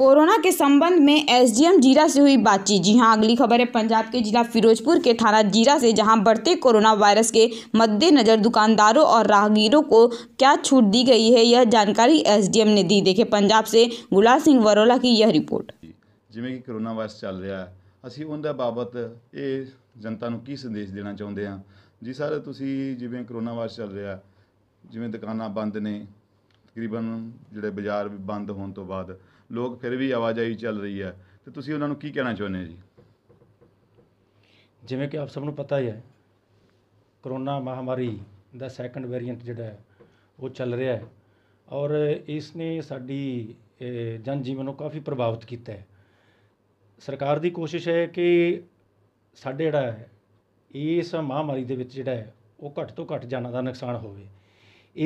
corona के संबंध में एसडीएम जीरा से हुई बातचीत जी हां अगली खबर है पंजाब के जिला फिरोजपुर के थाना जीरा से जहां बढ़ते कोरोना वायरस के मद्देनजर दुकानदारों और राहगीरों को क्या छूट दी गई है यह जानकारी एसडीएम ने दी देखे पंजाब से गुलाब सिंह वरोला की यह रिपोर्ट जिम्मे ਕਿ कोरोना वायरस चल रहा है ਅਸੀਂ ਉਹਦੇ बाबत ये जनता की संदेश देना चाहते हैं जी सर तुम ਤੁਸੀਂ ਜਿਵੇਂ वायरस चल रहा ਰਿਹਾ ਜਿਵੇਂ ਦੁਕਾਨਾਂ ਬੰਦ ਨੇ ਤਕਰੀਬਨ ਜਿਹੜੇ ਬਾਜ਼ਾਰ ਵੀ ਬੰਦ ਹੋਣ ਲੋਕ ਫਿਰ ਵੀ ਆਵਾਜਾਈ ਚੱਲ ਰਹੀ ਹੈ ਤੇ ਤੁਸੀਂ ਉਹਨਾਂ ਨੂੰ ਕੀ ਕਹਿਣਾ ਚਾਹੁੰਦੇ ਹੋ ਜੀ ਜਿਵੇਂ ਕਿ ਆਪ ਸਭ ਨੂੰ ਪਤਾ ਹੀ ਹੈ ਕਰੋਨਾ ਮਹਾਮਾਰੀ ਦਾ ਸੈਕੰਡ ਵੇਰੀਐਂਟ ਜਿਹੜਾ ਹੈ ਉਹ ਚੱਲ ਰਿਹਾ ਹੈ ਔਰ ਇਸ ਨੇ ਸਾਡੀ ਜਨ ਜੀਵਨ ਨੂੰ ਕਾਫੀ ਪ੍ਰਭਾਵਿਤ ਕੀਤਾ ਹੈ ਸਰਕਾਰ ਦੀ ਕੋਸ਼ਿਸ਼ ਹੈ ਕਿ ਸਾਡੇ ਜਿਹੜਾ ਹੈ ਇਸ ਮਹਾਮਾਰੀ ਦੇ ਵਿੱਚ ਜਿਹੜਾ ਹੈ ਉਹ ਘੱਟ ਤੋਂ ਘੱਟ ਜਾਨਾਂ ਦਾ ਨੁਕਸਾਨ ਹੋਵੇ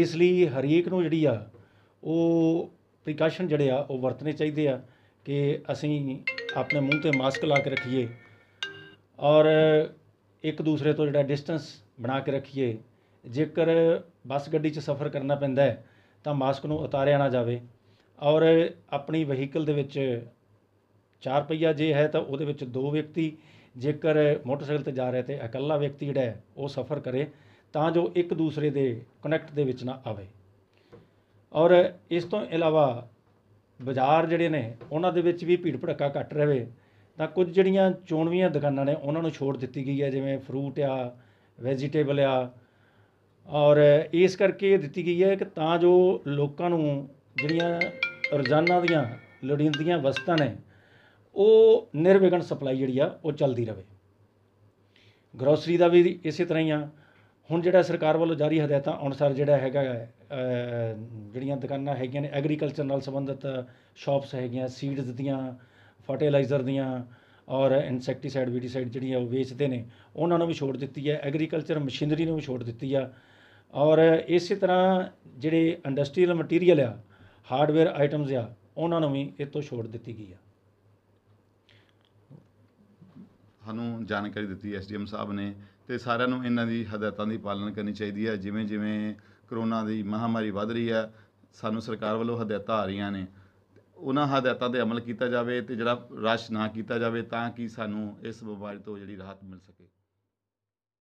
ਇਸ ਲਈ ਹਰੇਕ ਨੂੰ ਜਿਹੜੀ ਆ ਉਹ ਪ੍ਰੀਕਾਸ਼ਨ ਜਿਹੜੇ ਆ ਉਹ ਵਰਤਨੇ ਚਾਹੀਦੇ ਆ ਕਿ ਅਸੀਂ ਆਪਣੇ ਮੂੰਹ ਤੇ ਮਾਸਕ ਲਾ ਕੇ ਰੱਖੀਏ ਔਰ ਇੱਕ ਦੂਸਰੇ ਤੋਂ ਜਿਹੜਾ ਡਿਸਟੈਂਸ ਬਣਾ ਕੇ ਰੱਖੀਏ ਜੇਕਰ ਬੱਸ ਗੱਡੀ 'ਚ ਸਫ਼ਰ ਕਰਨਾ ਪੈਂਦਾ ਹੈ ਤਾਂ ਮਾਸਕ ਨੂੰ ਉਤਾਰਿਆ ਨਾ ਜਾਵੇ ਔਰ ਆਪਣੀ ਵਹੀਕਲ ਦੇ ਵਿੱਚ ਚਾਰ ਪਹੀਆ ਜੇ ਹੈ ਤਾਂ ਉਹਦੇ ਵਿੱਚ ਦੋ ਵਿਅਕਤੀ ਜੇਕਰ ਮੋਟਰਸਾਈਕਲ ਤੇ ਜਾ ਰਹੇ ਤੇ ਇਕੱਲਾ ਵਿਅਕਤੀ ਜਿਹੜਾ ਉਹ ਸਫ਼ਰ ਕਰੇ ਤਾਂ ਜੋ ਇੱਕ ਦੂਸਰੇ ਦੇ ਕਨੈਕਟ ਦੇ ਵਿੱਚ ਨਾ ਆਵੇ ਔਰ ਇਸ ਤੋਂ ਇਲਾਵਾ ਬਾਜ਼ਾਰ ਜਿਹੜੇ ਨੇ ਉਹਨਾਂ ਦੇ ਵਿੱਚ ਵੀ ਭੀੜ ਭੜੱਕਾ ਘੱਟ ਰਹੇ ਤਾਂ ਕੁਝ ਜਿਹੜੀਆਂ ਚੋਣਵੀਆਂ ਦੁਕਾਨਾਂ ਨੇ ਉਹਨਾਂ ਨੂੰ ਛੋੜ ਦਿੱਤੀ ਗਈ ਹੈ ਜਿਵੇਂ ਫਰੂਟ ਆ ਵੈਜੀਟੇਬਲ ਆ ਔਰ ਇਸ ਕਰਕੇ ਦਿੱਤੀ ਗਈ ਹੈ ਕਿ ਤਾਂ ਜੋ ਲੋਕਾਂ ਨੂੰ ਜਿਹੜੀਆਂ ਰੋਜ਼ਾਨਾ ਦੀਆਂ ਲੋੜੀਂਦੀਆਂ ਵਸਤਾਂ ਨੇ ਉਹ ਨਿਰਵਿਘਨ ਸਪਲਾਈ ਜਿਹੜੀ ਆ ਉਹ ਚੱਲਦੀ ਰਹੇ ਗਰੋਸਰੀ ਦਾ ਵੀ ਇਸੇ ਤਰ੍ਹਾਂ ਹੀ ਆ ਹੁਣ ਜਿਹੜਾ ਸਰਕਾਰ ਵੱਲੋਂ ਜਾਰੀ ਹਦਾਇਤਾਂ ਅਨੁਸਾਰ ਜਿਹੜਾ ਹੈਗਾ ਜਿਹੜੀਆਂ ਦੁਕਾਨਾਂ ਹੈਗੀਆਂ ਨੇ ਐਗਰੀਕਲਚਰ ਨਾਲ ਸੰਬੰਧਿਤ ਸ਼ਾਪਸ ਹੈਗੀਆਂ ਸੀਡਸ ਦੀਆਂ ਫਰਟੀਲਾਈਜ਼ਰ ਦੀਆਂ ਔਰ ਇਨਸੈਕਟੀਸਾਈਡ ਵੀਡੀਸਾਈਡ ਜਿਹੜੀਆਂ ਉਹ ਵੇਚਦੇ ਨੇ ਉਹਨਾਂ ਨੂੰ ਵੀ ਛੋੜ ਦਿੱਤੀ ਹੈ ਐਗਰੀਕਲਚਰ ਮਸ਼ੀਨਰੀ ਨੂੰ ਵੀ ਛੋੜ ਦਿੱਤੀ ਆ ਔਰ ਇਸੇ ਤਰ੍ਹਾਂ ਜਿਹੜੇ ਇੰਡਸਟਰੀਅਲ ਮਟੀਰੀਅਲ ਆ ਹਾਰਡਵੇਅਰ ਆਈਟਮਸ ਆ ਉਹਨਾਂ ਨੂੰ ਵੀ ਇਹ ਤੋਂ ਛੋੜ ਦਿੱਤੀ ਗਈ ਆ ਸਾਨੂੰ ਜਾਣਕਾਰੀ ਦਿੱਤੀ ਐਸਡੀਐਮ ਸਾਹਿਬ ਨੇ ਤੇ ਸਾਰਿਆਂ ਨੂੰ ਇਹਨਾਂ ਦੀ ਹਦਾਇਤਾਂ ਦੀ ਪਾਲਣ ਕਰਨੀ ਚਾਹੀਦੀ ਹੈ ਜਿਵੇਂ ਜਿਵੇਂ ਕਰੋਨਾ ਦੀ ਮਹਾਮਾਰੀ ਵੱਧ ਰਹੀ ਹੈ ਸਾਨੂੰ ਸਰਕਾਰ ਵੱਲੋਂ ਹਦਾਇਤਾਂ ਆ ਰਹੀਆਂ ਨੇ ਉਹਨਾਂ ਹਦਾਇਤਾਂ ਦੇ ਅਮਲ ਕੀਤਾ ਜਾਵੇ ਤੇ ਜਿਹੜਾ ਰਸ਼ ਨਾ ਕੀਤਾ ਜਾਵੇ ਤਾਂ ਕਿ ਸਾਨੂੰ ਇਸ ਬਿਮਾਰੀ ਤੋਂ ਜਿਹੜੀ ਰਾਹਤ ਮਿਲ ਸਕੇ